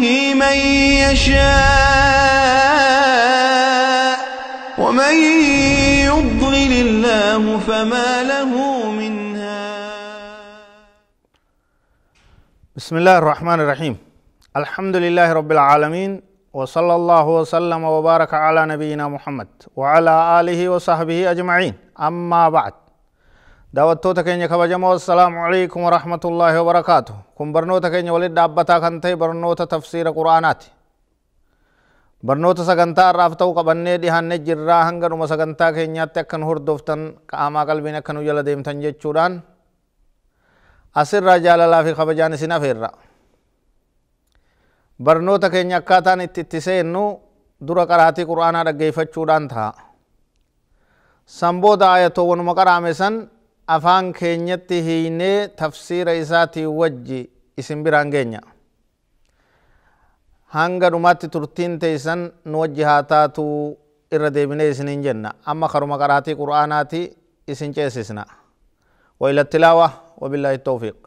به من يشاء ومن يضلل الله فما له من بسم الله الرحمن الرحيم الحمد لله رب العالمين وصلى الله وسلم وبارك على نبينا محمد وعلى آله وصحبه أجمعين أما بعد دعوتو تكيني كبجمو السلام عليكم ورحمة الله وبركاته كن برنو تكيني ولد دابتا كنتي برنو تفسير قرآنات برنو تسغنتا رافتو قبنة ديهان جرّا هنگنو مسغنتا كينيا تكن هردوفتن كاما قلبين كنو جل ديمتن جتشوران أسر جال الله في خبجان سنا فيرّا برنو تكيني أكاتان اتتسينو دورا قراتي قرآن رقيفتشوران تها سنبودا آياتو ونمقرامسن afaan keenyatti hiinee tafsiira isaatii wajji isin biraan geenya hanga dhumaatti turtiin teeysan nu wajji haa taatu irra isin isiniin jenna amma karuma qaraatii qur'aanaati isin ceesisna wa ilatilaawa wa billaahi tawfiiq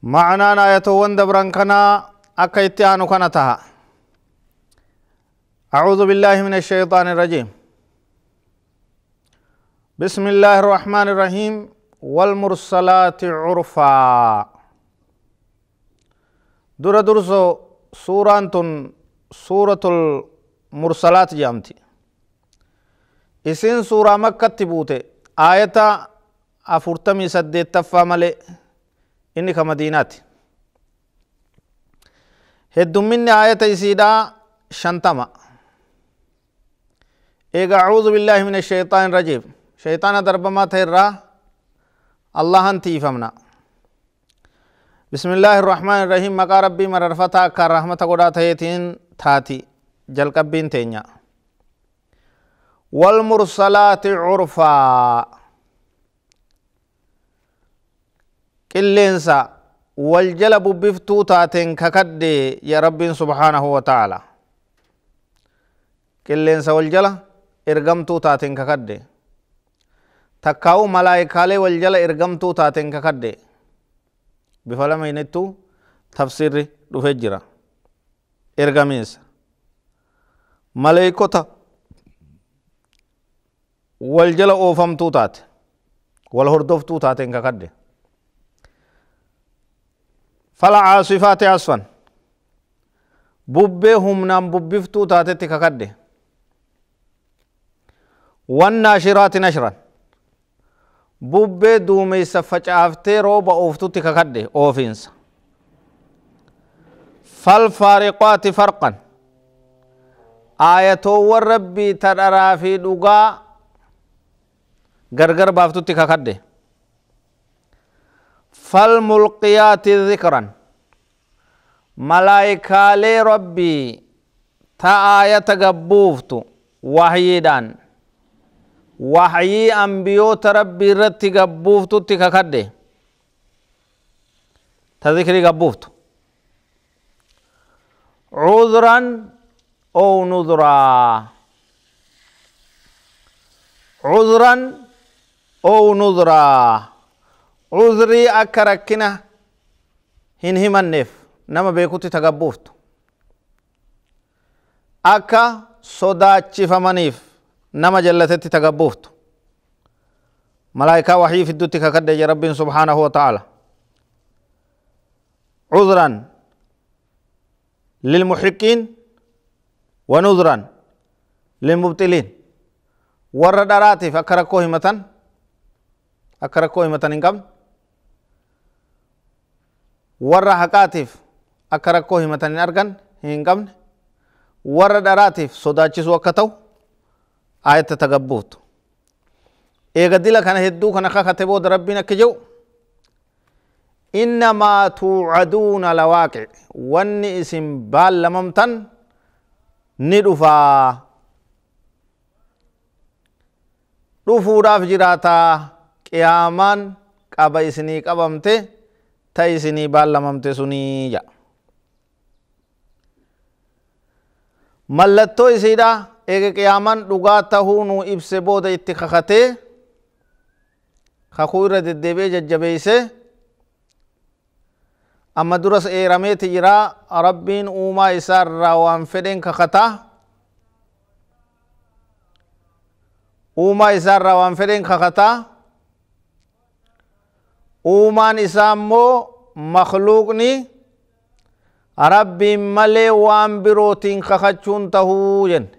معنا ayatowwan dabran kanaa akka itti أعوذ بالله من الشيطان الرجيم بسم الله الرحمن الرحيم والمرسلات عرفا دور درسو سورة سورة المرسلات جامتي إسين سورة مكة تبوتي aayata afurtamii saddeettaffaa malee inni ka madiinaati heddumminni aayata isiidhaa shantama eega acuudu billaahi min ashayxaani rajiim shayxaana darbamaa ta irraa allahan tiifamna بسم الله الرحمن الرحيم مقا ربي مررفتا كرحمة قدا تهيتين تاتي جلقبين تينيا والمرسلات عرفا قلنسا والجلب بفتو تاتن ككد يا رب سبحانه وتعالى قلنسا والجلا ارغمتو تاتن ككد تكاو ملائكالي والجلا ارغمتو تاتن ككد بفلم ينتو تفسير دفجرا ارغمينسا ملائكوتا wal jala oofamtuu taate wal hordoftuu taateen kakadde fala caasifaate asfan bubbee humnaan bubbiftuu taatetti kakadde wannaashiraati nashran bubbee duumeysa facaaftee rooba ooftutti kakadde oofiinsa falfaariqaati farqan aayatoowwan rabbii tadharaa fi dhugaa gargar baaftutti kakadde falmulqiyaati dhikran malaayikaalee rabbii ta aayata gabbuuftu wahyiidhaan wahyii ambiyoota rabbii irratti gabbuuftutti kakadde ta zikrii gabbuuftu cudran ou nudraa cudran أو نظرة عذري أكركنا هن هما النف نما بيكوتي تقبوفت أكا صدا صداتشي منيف نما جلتتي تقبوفت ملائكة وحي في الدوتي كقد رب سبحانه وتعالى عذرا للمحقين ونذرا للمبتلين ورد راتف أكركوه akka rakkoo himatan hin qabne warra haqaatiif akka rakkoo himatan hin argan hin qabne warra dharaatiif sodaachisuu akka ta'u ayetta tagabbuutu eega dila kana hedduu kana kakate booda rabbiin akka jedhu إنما توعدون لواقع وان اسم بالممتن ندفا دفو راف جراتا qiyaamaan qaba isinii qabamte ta isinii baallamamte sunii jedha mallattoo isiidha eega qiyaamaan dhugaa tahuu nuu ibse booda itti kakatee kakuu irra deddeebi'ee jajjabeeyse amma duras eerameeti jira rabbiin uumaa isaa irraa waan fedhen kakataa uumaa isaa irraa waan fedhen kakataa uumaan isaa immoo makluuqni rabbiin malee waan birootiin kakachuun tahuu jenne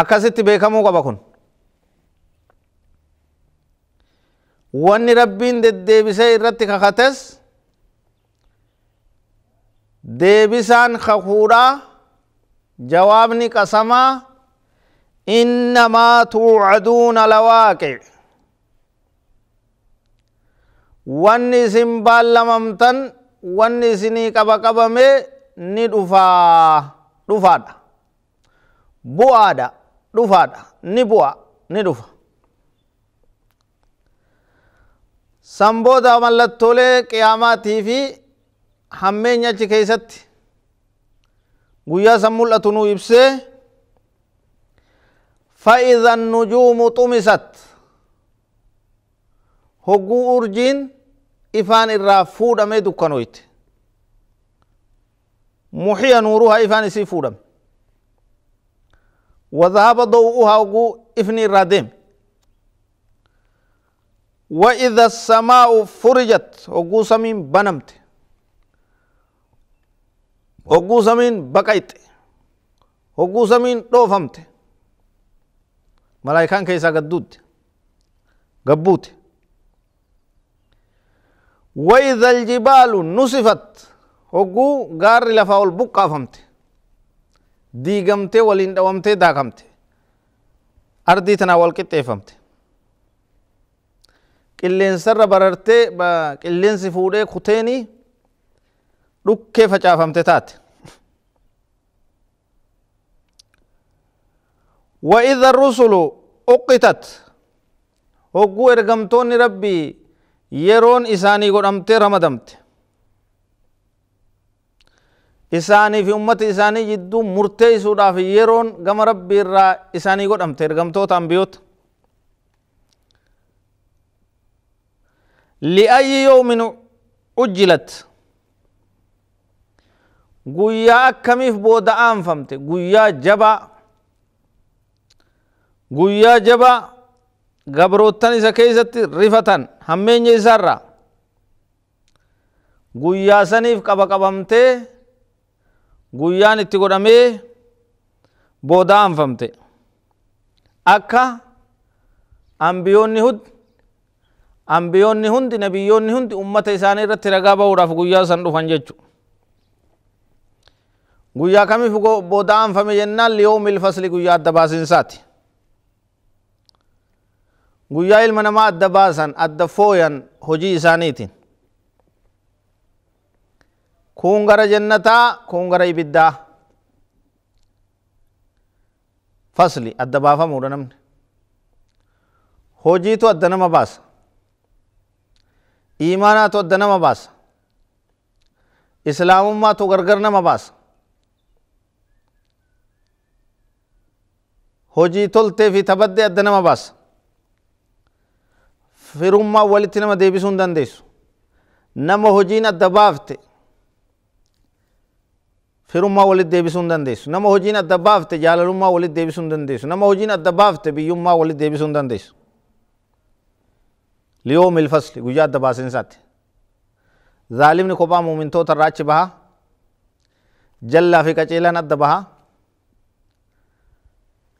akkasitti beekamuu qaba kun wanni rabbiin deddeebisee irratti kakates deebisaan kakuudhaa jawaabni qasamaa innamaa tuucaduuna lawaaqe wanni isin baallamamtan wanni isinii qaba qabame ni dhufaa dhufaadha bu'aadha dhufaadha ni bu'a ni dhufa san booda mallattoolee qiyaamaatii fi hammeenya achi keessatti guyyaa san mul'atu nu ibsee fa'idan nujuumu xumisat hogguu urjiin ifaan irraa fuudhamee dukkanoyte muxiya nuuruhaa ifaan isii fuudhame wadahaba dow'uhaa oguu ifni irraa deeme وإذا السماء فرجت وقو سمين بنمت وقو سمين بقيت وقو سمين دوفمت ملائكان كيسا قدود قبوت وإذا الجبال نصفت هقو غار لفا والبقى فمت ديقمت ولندومت داقمت أرضي تنا والكت فمت قلين سر بررت قلين سفوده كتيني ركه فچافمت تات وإذا الرسل أقتت هقو إرقمتون ربي yeroon isaanii godhamtee ramadamte isaanii fi ummati isaanii jidduu murtee isuudhaaf yeroon gama rabbii irraa isaanii godhamte ergamtoota ambiyoota li'ayyi yoomin ujjilat guyyaa akkamiif booda aanfamte guyyaa jabaa guyyaa jabaa gabroottan isa keessatti rifatan hammeenya isaarra guyyaa saniif qaba qabamtee guyyaan itti godhamee boda anfamte akka ambiyoonni hundi ambiyoonni hundi nabiyyoonni hundi ummata isaanii irratti ragaa ba'uudhaaf guyyaa san dhufan jechu guyyaa kamiif boda anfame jennaan liyoomil fasli guyyaa adda baasinsaati guyyaa ilma namaa adda baasan adda fooyan hojii isaaniitiin kun gara jannataa kun gara ibiddaa fasli adda baafamuudha namni hojiitu adda nama baasa imaanaatu adda nama baasa islaamummaatu gargar nama baasa hojii toltee fi tabaddee adda nama baasa firummaa walitti nama deebisuu hin dandeessu nama hojiin adda baafte firummaa walitti deebisuu hin dandeessu nama hojiin adda baafte jaalalummaa walitti deebisuu hin dandeessu nama hojiin adda baafte biyyummaa walitti deebisuu hin dandeessu liyoom ilfasli guyyaa adda baaseen isaatti zaalimni kophaa muumintoota irraa achi bahaa jallaa fi qaceelaan adda bahaa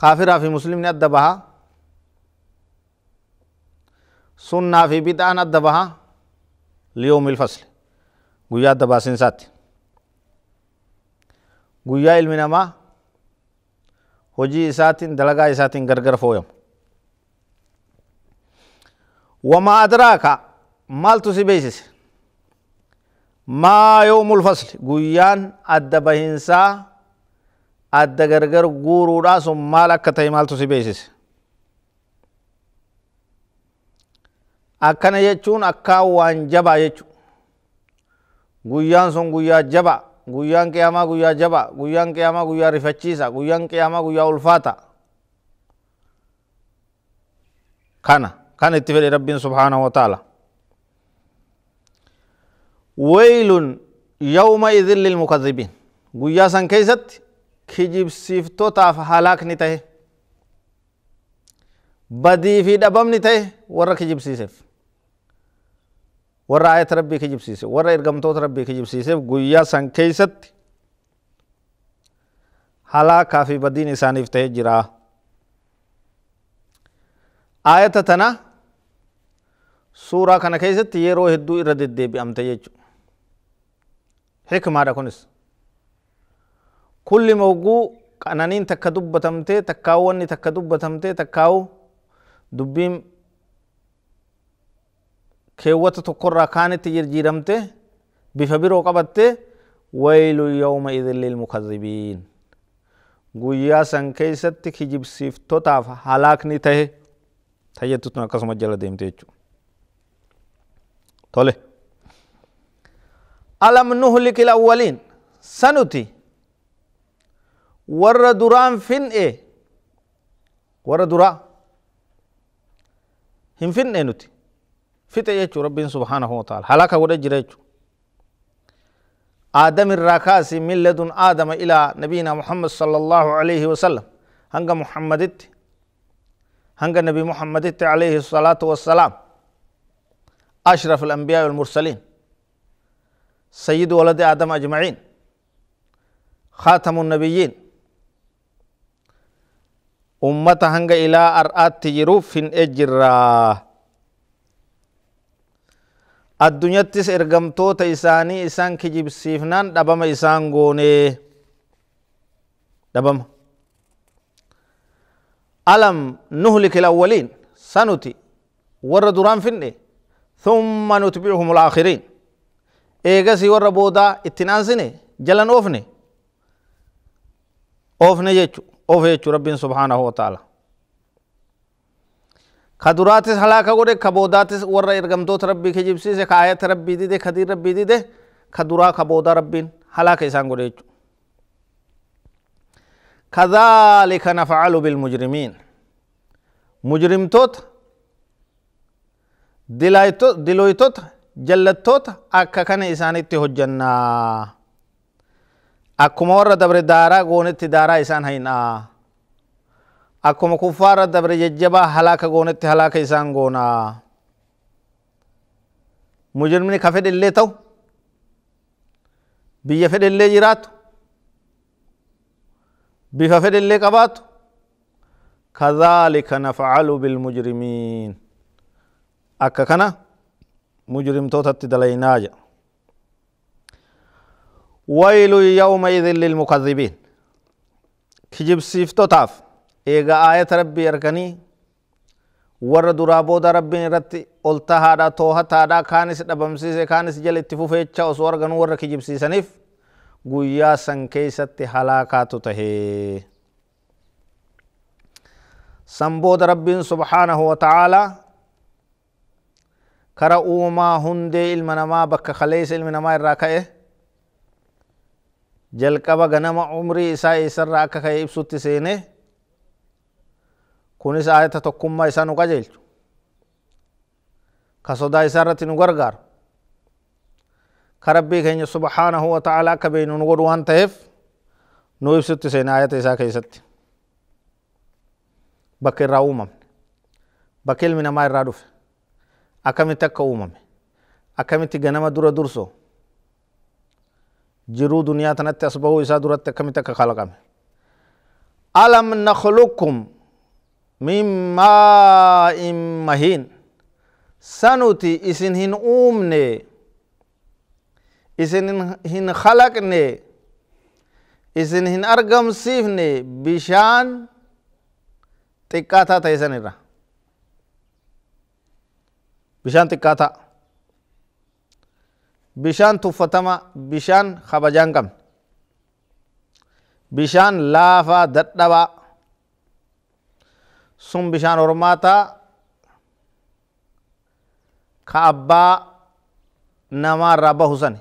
kaafiraa fi muslimni adda bahaa sunnaa fi bid'aan adda bahaa liyoom ilfasli guyyaa adda baasiinsaatti guyyaa ilmi namaa hojii isaatiin dalagaa isaatiin gargar fooyamu wamaa adraaka maaltu si beeksise maa yoomul fasli guyyaan adda bahinsaa adda gargar guuruudhaa sun maal akka ta'e maaltu si beeksise akkana jechuun akkaa waan jabaa jechuudha. Guyyaan sun guyyaa jabaa, guyyaan qiyaamaa guyyaa jabaa, guyyaan qiyaamaa guyyaa rifachiisa, guyyaan qiyaamaa guyyaa ulfaata. Kana kan itti fede rabbiin subhaanahu wa ta'ala. Weeylun yawma idin lilmukazibiin guyyaa san keessatti kijibsiiftotaaf halaakni ta'e badii fi dhabamni ta'e warra kijibsiiseef. warra ayat rabbii kijibsiise warra ergamtoota rabbii kijibsiiseef guyyaa san keeysatti halaakaa fi badiin isaaniif ta'e jira ayata tana suuraa kana keessatti yeroo hedduu irra deddeebi'amte jechuudha xikmaadha kunis kulli mogguu qananiin takka dubbatamtee takkaawwanni takka dubbatamtee takkaawu dubbiin keewwata tokkorraa kaanitti jirjiiramte bifa biroo qabatte waylu yawma idin lilmukazibiin guyyaa san keessatti kijibsiiftotaaf halaakni tahe tajetutun akkasuma jala deemte jechu tole alam nuhlik ilawwaliin sanuti warra duraan fin'e warra duraa hin fin'e nuti fixe يجو rabbiin سبحانه وتعالى halaka godhe jira آدم الراكاس من لدن آدم إلى نبينا محمد صلى الله عليه وسلم هنگا محمد هنگا نبي محمد عليه الصلاة والسلام أشرف الأنبياء والمرسلين سيد ولد آدم أجمعين خاتم النبيين أمة هنگا إلى أرآت تجروف في الإجراه addunyattis ergamtoota isaanii isaan kijibsiifnaan dhabama isaan goonee dhabama alam nuhliki alawwaliin sanuti warra duraan finne thumma nutbicuhum alaakhiriin eegasii warra boodaa ittin aansine jalan oofne oofne jechu oofe jechu rabbiin subhaanahu wa ta'ala Kaduraatis halaaka godhe kaboodatis warra ergamtoota rabbii kijibsiise ka ayata rabbii dide kadii rabbii dide kaduraa kaboodaa rabbiin halaaka isaan godhe jechuudha. كذلك نفعل بالمجرمين مجرمتوت دلويتوت جلتوت أكا كان إسان اتهجنا أكما ورد دبر دارا قونت دارا إسان هين آه akkuma kuffaarra dabre jajjabaa halaaka goonetti halaaka isaan goonaa mujrimni ka fedhe illee ta'u biyya fedhe illee jiraatu bifa fedhe illee qabaatu kadhaalika nafcalu bilmujrimiin akka kana mujrimtootatti dalaynaa jedha waylu yawma idin lilmukadhibiin kijibsiiftotaaf eega aayata rabbii erganii warra duraa booda rabbiin irratti ol tahaadha toohataadha kaanis dhabamsiise kaanis jala itti fufeecha osoo arganuu warra kijibsiisaniif guyyaa san keeysatti halaakaatu tahee san booda rabbiin subhaanahu wa ta'aalaa kara uumaa hundee ilma namaa bakka kaleessa ilmi namaa irraa ka'e jalqaba ganama umrii isaa eessarraa akka ka'e ibsutti seenee kunis ayata tokkummaa isaa nu qajeelchu ka sodaa isaa irratti nu gargaaru ka rabbii keenya subhaanahu wa ta'ala akka beeynu nu godhu waan ta'eef nu ibsutti seena ayata isaa keessatti bakka irraa uumamne bakka ilmi namaa irraa dhufe akkamitti akka uumame akkamitti ganama dura durso jiruu duniyaa tanatti asbahuu isaa duratti akkamitti akka kalaqame alam nakhluqkum من ماء مهين سنوتي إسن هن أومني إسن هن خلقني إسن هن أرقم سيفني بشان تكاتا تيسن الرا بشان تكاتا بشان تفتما بشان خبجان كم بشان لافا دتبا sun bishaan hormaataa ka abbaa namaa irraa bahu sani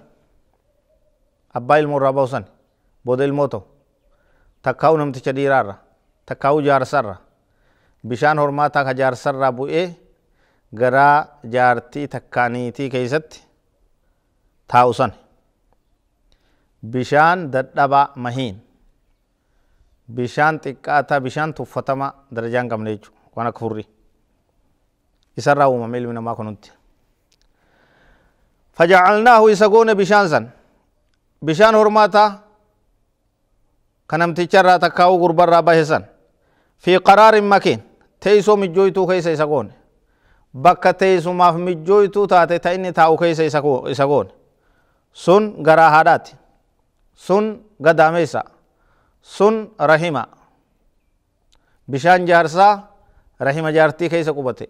abbaa ilmoo irraa bahu sani booda ilmoo ta'u takkaa'u namticha dhiiraa irra takkaa'u jaarsa irra bishaan hormaataa ka jaarsa irraa bu'ee garaa jaartii takkaaniitii keessatti taa'u sani bishaan dadhabaa mahiin bishaan xiqqaataa bishaan tuffatamaa darajaa hin qabne jechuudha waan akka furrii isarraa uumame ilmi namaa kunutti fajacalnaahu isa goone bishaan san bishaan hormaataa ka namticharraa takkaa'uu gurbarraa bahe san fi qaraarin makiin teeysoo mijjooytuu keessa isa goone bakka teessumaaf mijjooytuu taate ta inni taa'u keessa isa goone sun garaa haadhaati sun gadaameessa sun rahima bishaan jaarsaa rahima jaartii keessa qubate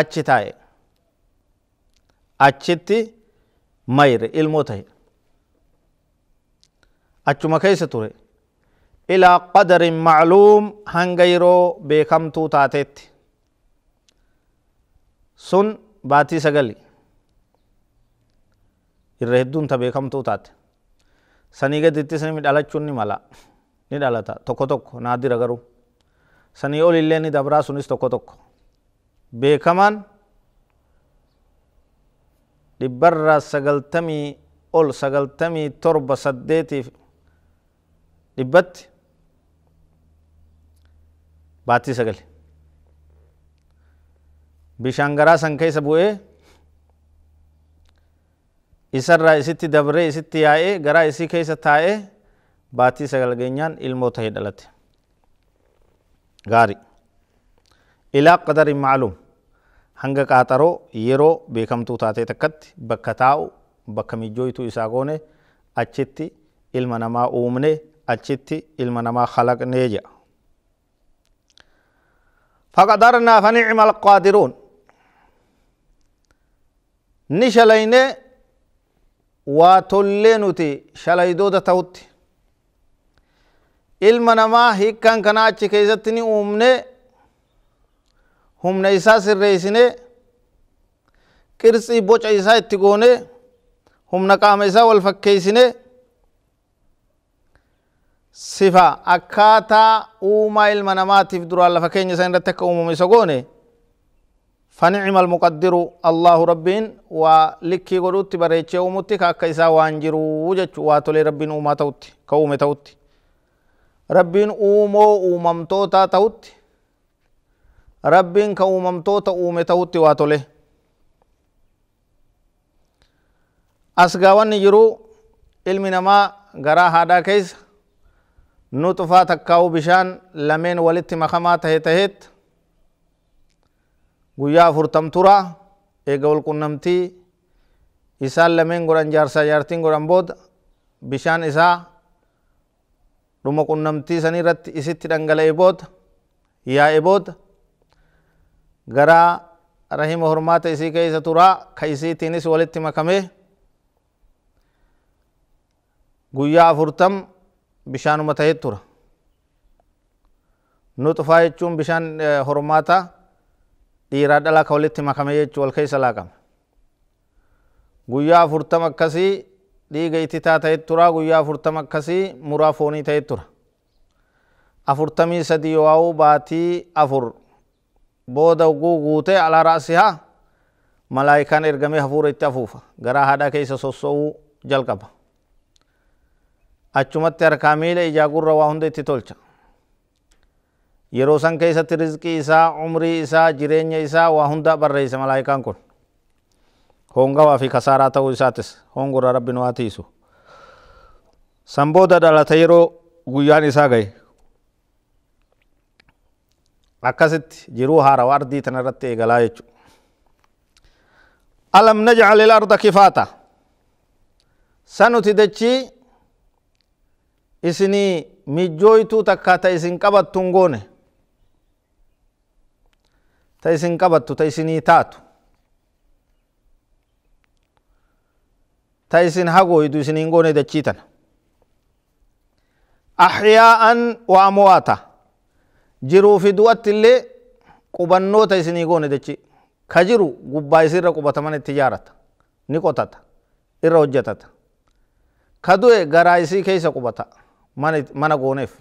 achi taa'e achitti mayre ilmoo ta'e achuma keessa ture ilaa qadarin macluum hanga yeroo beekamtuu taateetti sun baatii sagali irra hedduun ta beekamtuu taate sanii gaditti sanii dhalachuun ni mala ni dhalata tokko tokko naadira garuu sanii ol illee ni dabraa sunis tokko tokko beekamaan dhibbarraa sagaltamii ol sagaltamii torba saddeetiif dhibbatti baattii sagale bishaan garaa san keessa bu'ee isarraa isitti dabree isitti yaa'ee garaa isii keessa taa'ee baatii sagalgeenyaan ilmoo ta'e dhalate gaarii ilaa qadarin macluum hanga qaaxaroo yeroo beekamtuu taatee takkatti bakka taa'u bakka mijjooytuu isaa goone achitti ilma namaa uumne achitti ilma namaa halaqnee jedha. فقدرنا فنعم القادرون نشلينه waa tollee nuti shalaydoota ta'utti ilma namaa hiikkaan kanaa achi keessatti ni uumne humna isaa sirreessine qirxii boca isaa itti goone humna qaama isaa wal fakkeessine sifa akkaataa uumaa ilma namaatiif duraan lafa keenya isaa irratti akka uumame isa goone فنعم المقدر الله ربين ولكي قلوت بريتشي وموتي كاكا إسا وانجرو وجج واتولي ربين أوما توتي كومي توتي ربين أومو أوممتوتا توتي ربين كأوممتوتا أومي توتي واتولي أسقاوان جرو علم نما غرا هادا كيس نطفة تكاو بشان لمن ولت مخما تهتهت تهت guyyaa afurtam tura eega walqunnamtii isaan lameen godhan jaarsaa jaartiin godhan booda bishaan isaa dhuma qunnamtii sanii irratti isitti dhangala'e booda yaa'e booda garaa rahima hormaata isii keessa turaa ka isiitiinis walitti makame guyyaa afurtam bishaanuma ta'e tura nuxfaa jechuun bishaan hormaataa dhiiraadha laka walitti makame jechuu wal keessa laaqama. Guyyaa afurtama akkasii dhiiga ititaa ta'etu tura guyyaa afurtama akkasii muraa foonii ta'etu tura. Afurtamii sadii yoo baatii afur booda oguu guutee alaa raasihaa malaayikaan ergamee hafuura itti afuufa garaa haadha keessa sossoo'uu jalqaba. Achumatti harkaa miila ijaa gurra waa hunda itti tolcha. yeroo san keessatti rizqii isaa umrii isaa jireenya isaa waa hundaa barreeyse malaayikaan kun hongawaa fi kasaaraa ta'uu isaatis hongora rabbiin waa tiisu san booda dhalata yeroo guyyaan isaa gahe akkasitti jiruu haarawa ardii tana irratti eegalaa jechu alam najcal ilarda kifaata sanuti dachii isinii mijjooytuu takkaata isin qabattu goone ta isin qabattu ta isinii taatu ta isin hagoydu isiniin goone dachii tana ahyaa'an wa amwaata jiruu fi du'atti illee qubannoota isinii goone dachii ka jiru gubbaa isirra qubataman itti ijaarata ni qotata irra hojjetata ka du'e garaa isii keeysa qubata mana gooneef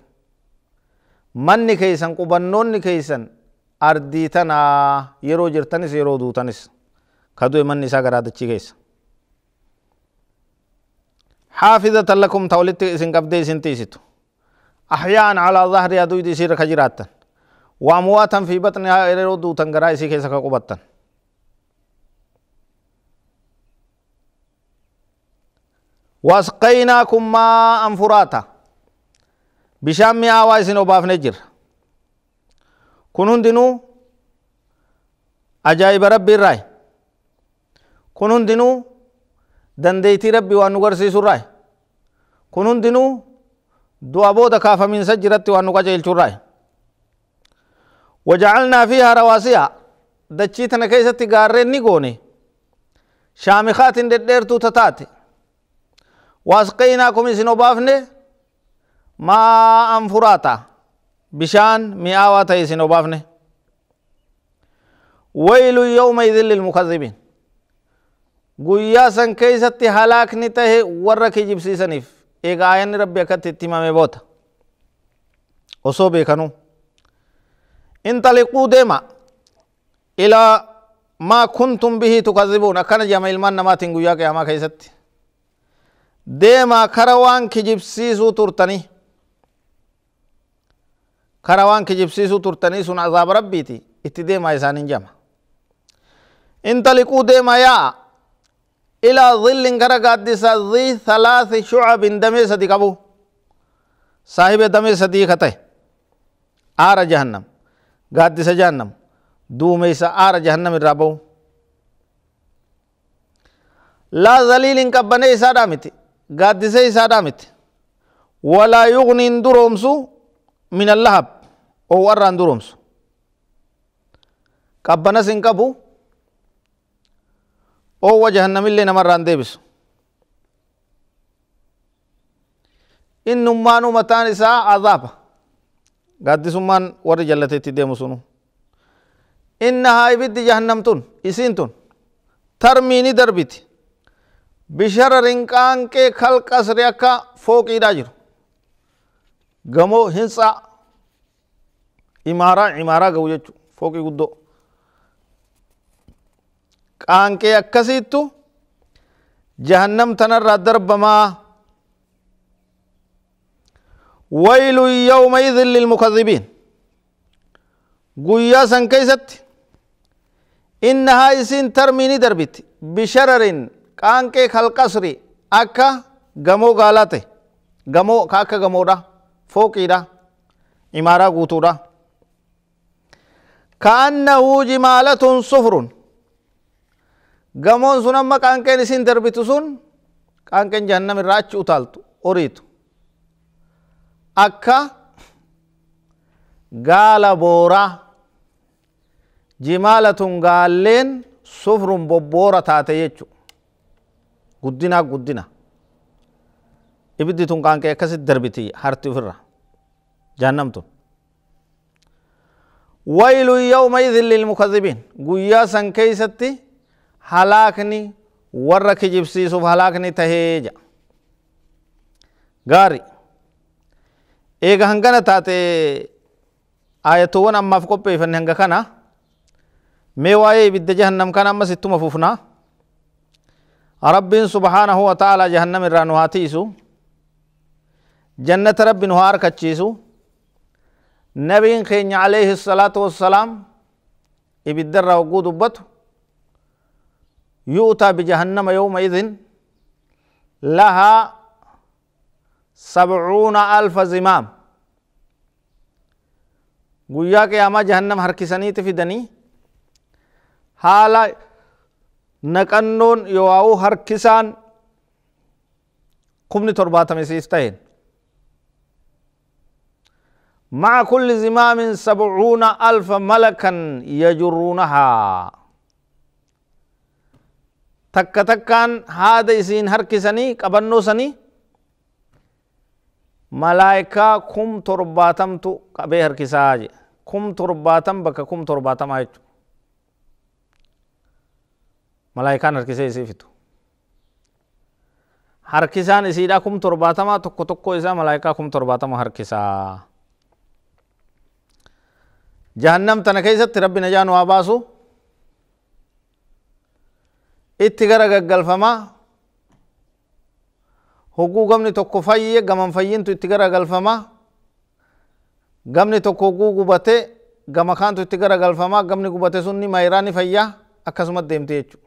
manni keeysan qubannoonni keeysan ardii tanaa yeroo jirtanis yeroo duutanis ka du'e manni isaa garaa dachii keessa. xaafizatan lakum ta walitti isin qabdee isin tiisitu axyaa'an calaa dhahri aduu isii irra ka jiraattan waa muwaatan fi baxnihaa yeroo duutan garaa isii keessa ka qubattan waasqaynaakum maa'an furaata bishaan isin obaafne jira kun hundinuu ajaa'iba rabbi irraayi kun hundinuu dandeeytii rabbi waan nu garsiisu irraayi kun hundinuu du'a booda kaafamiinsa jiratti waan nu qajeelchu irraayi wajacalnaa fiihaa rawaasiya dachii tana keessatti gaarreen ni goone shaamikaatiin dhedheertuu tataate waasqaynaakum isin obaafne maa'an furaataa bishaan mi'aawaa ta'e isin obaafne waylu yawmaidin lilmukazibiin guyyaa san keeysatti halaakni tahe warra kijibsiisaniif eega ayanni rabbi akkatti itti himame boota osoo beekanuu intaliquu deema ilaa maa kuntum bihii tukazibuun akkana jama ilmaan namaatiin guyyaa qiyaamaa keessatti deema kara waan kijibsiisuu turtanii kara waan kijibsiisuu turtanii sun azaaba rabbiiti itti deemaa isaaniin jama intaliquu deemaa yaa'a ilaa zillin gara gaaddisaa zii thalaasi shucabin damee sadi qabu saahibe damee sadii ka ta'e aara jahannam gaaddisa jahannam duumeysa aara jahannam irraa ba'u laa zaliilin qabbanee isaadhaa miti gaaddisee isaadhaa miti walaa yuqniin duroomsu min allahab oo warraan duromsu qabbanas hin qabu oowwa jahannamillee namarraan deebisu innummaanuu mataan isaa azaaba gaaddisummaan warri jallateetti deemu sunu innahaa ibiddi jahannamtun isiin tun tarmiini darbiti bishararin qaanqee kalqasri akka fooqiidhaa jiru gamoo hinsaa imaaraa imaaraa ga'u jechuudha fooqii guddoo qaanqee akkasiittu jahannam tanarraa darbamaa waylun yawmaidin lilmukadhibiin guyyaa san keeysatti innahaa isiin tarmii ni darbitti bishararin qaanqee kalqasri akka gamoo gaalaa ta'e gamoo ka akka gamoodha fooqiidha imaaraa guutuudha كأنه جمالة صفر قمون سنما كان كان سين دربت سن كان كان جهنم الراتش أتالت أريد أكا قال بورا جمالة قالين صفر ببورة تاتيجو قدنا قدنا إبدي تنقان كأكسد دربتي هارتي فرّا جهنم تون ويل يومئذ للمكذبين قويا سن كيستي هلاكني ورك جبسي سوف هلاكني تهيجا غاري ايغا هنغنا تاتي آياتوان أما فقب بيفن هنغا كنا ميواي بد جهنم كان أما ستو مفوفنا رب سبحانه وتعالى جهنم الرانواتيسو جنة رب نهار كتشيسو نبين كينيا عليه الصلاة والسلام يبدر وقود بطه يؤتى بجهنم يومئذ لها سبعون ألف زمام guyyaa qiyaamaa jahannam harkisaniiti fidanii haala naqannoon yoo'aa'uu harkisaan kumni torbaatame siif ta'een مع كل زمام سبعون ألف ملكا يجرونها تك تكان هذا يسين هركسني قبنو سني ملائكة كم ترباتم تو قبي هركساج كم ترباتم بك كم ترباتم آيتو ملائكان هركسي سيفتو harkisaan isiidha kum torbaatamaa tokko tokko isaa malaayikaa kum torbaatama harkisaa jahannam tana keessatti rabbi najaan waa baasu itti gara gaggalfamaa hogguu gamni tokko fayye gaman fayyintu itti gara galfamaa gamni tokko hogguu gubatee gama kaantu itti gara galfamaa gamni gubate sunni maayiraa ni fayyaa akkasumas deemte jechuudha.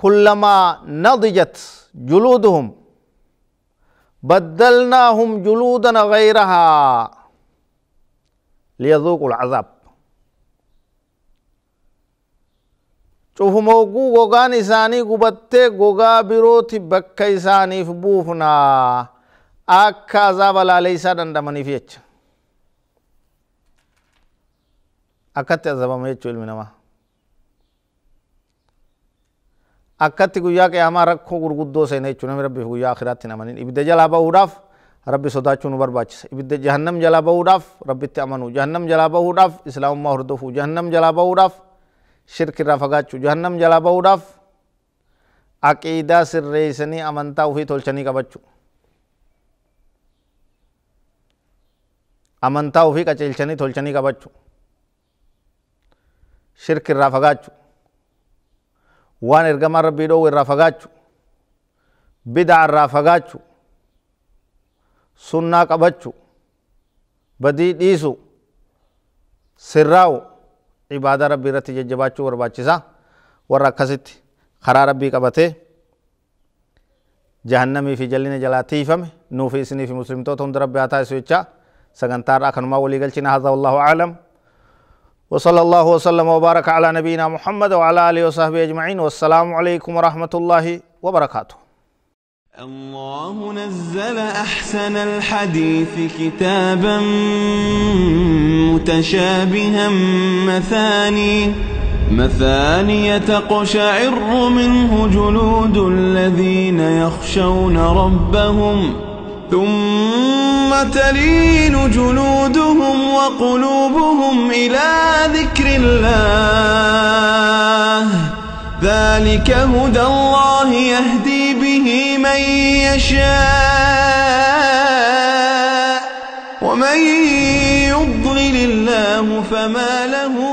كلما نضجت جلودهم بدلناهم جلودا غيرها ليذوقوا العذاب cufumoogguu gogaan isaanii gubattee gogaa birooti bakka isaaniif buufnaa akka azaaba laaleysaa dandamaniif jecha akkatti azabama jechuu ilmi namaa akkatti guyyaa qiyaamaa rakkoo gurguddoo seena jechuu namni rabbiif guyyaa akiraatti namaniin ibida jalaa ba'uudhaaf rabbi sodaachuun barbaachisa ibidda jahannam jalaa bahuudhaaf rabbitti amanuu jahannam jalaa bahuudhaaf islaamummaa hordofuu jahannam jalaa bahuudhaaf shirk irraa fagaachuu jahannam jalaa bahuudhaaf aqiidaa sirreeysanii amantaa ufii tolchanii qabachuu amantaa ufii qaceelchanii tolchanii qabachuu shirk irraa fagaachuu waan ergamaan rabbii dhoowwe irraa fagaachuu bidaa irraa fagaachuu sunnaa qabachu badii dhiisu sirraa'u ibaada rabbii irratti jajjabaachuu barbaachisa warra akkasitti karaa rabbii qabatee jahannamii fi jallina jalaa tiifame nuufi isinii fi muslimtoota hunda rabbi haa taasisu jecha sagantaarra akkanumaa walii galchina hadha wallahu aclam وصلى الله وسلم وبارك على نبينا محمد وعلى اله وصحبه اجمعين والسلام عليكم ورحمه الله وبركاته الله نزل أحسن الحديث كتابا متشابها مثاني مثاني تقشعر منه جلود الذين يخشون ربهم ثم تلين جلودهم وقلوبهم إلى ذكر الله ذلك هدى الله يهدي به من يشاء ومن يضلل الله فما له